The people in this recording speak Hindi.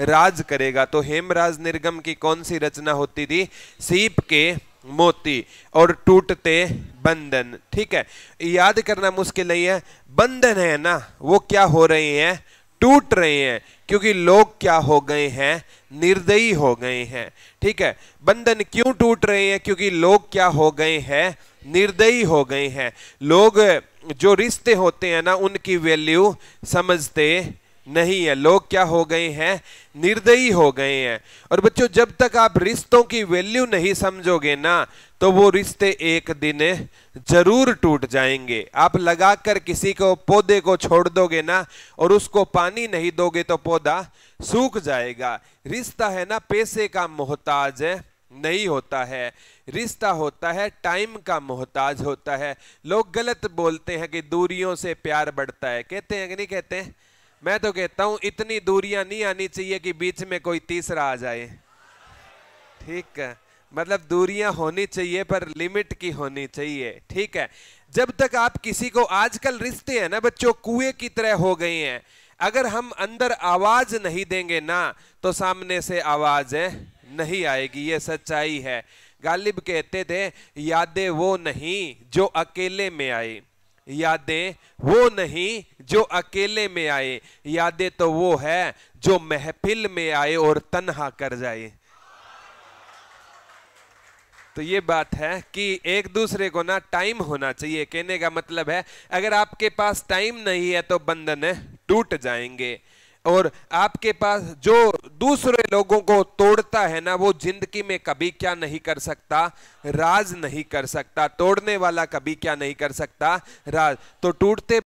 राज करेगा तो हेमराज निर्गम की कौन सी रचना होती थी सीप के मोती और टूटते बंधन ठीक है याद करना मुश्किल नहीं है बंधन है ना वो क्या हो रहे हैं टूट रहे हैं क्योंकि लोग क्या हो गए हैं निर्दयी हो गए हैं ठीक है बंधन क्यों टूट रहे हैं क्योंकि लोग क्या हो गए हैं निर्दयी हो गए हैं लोग जो रिश्ते होते हैं ना उनकी वैल्यू समझते नहीं है लोग क्या हो गए हैं निर्दयी हो गए हैं और बच्चों जब तक आप रिश्तों की वैल्यू नहीं समझोगे ना तो वो रिश्ते एक दिन जरूर टूट जाएंगे आप लगाकर किसी को पौधे को छोड़ दोगे ना और उसको पानी नहीं दोगे तो पौधा सूख जाएगा रिश्ता है ना पैसे का मोहताज है नहीं होता है रिश्ता होता है टाइम का मोहताज होता है लोग गलत बोलते हैं कि दूरियों से प्यार बढ़ता है कहते हैं कि नहीं कहते हैं मैं तो कहता हूं इतनी दूरियां नहीं आनी चाहिए कि बीच में कोई तीसरा आ जाए ठीक है मतलब दूरियां होनी चाहिए पर लिमिट की होनी चाहिए ठीक है जब तक आप किसी को आजकल रिश्ते हैं ना बच्चों कुएं की तरह हो गए हैं अगर हम अंदर आवाज नहीं देंगे ना तो सामने से आवाज नहीं आएगी ये सच्चाई है गालिब कहते थे यादें वो नहीं जो अकेले में आई यादें वो नहीं जो अकेले में आए यादें तो वो है जो महफिल में आए और तन्हा कर जाए तो ये बात है कि एक दूसरे को ना टाइम होना चाहिए कहने का मतलब है अगर आपके पास टाइम नहीं है तो बंधन टूट जाएंगे और आपके पास जो दूसरे लोगों को तोड़ता है ना वो जिंदगी में कभी क्या नहीं कर सकता राज नहीं कर सकता तोड़ने वाला कभी क्या नहीं कर सकता राज तो टूटते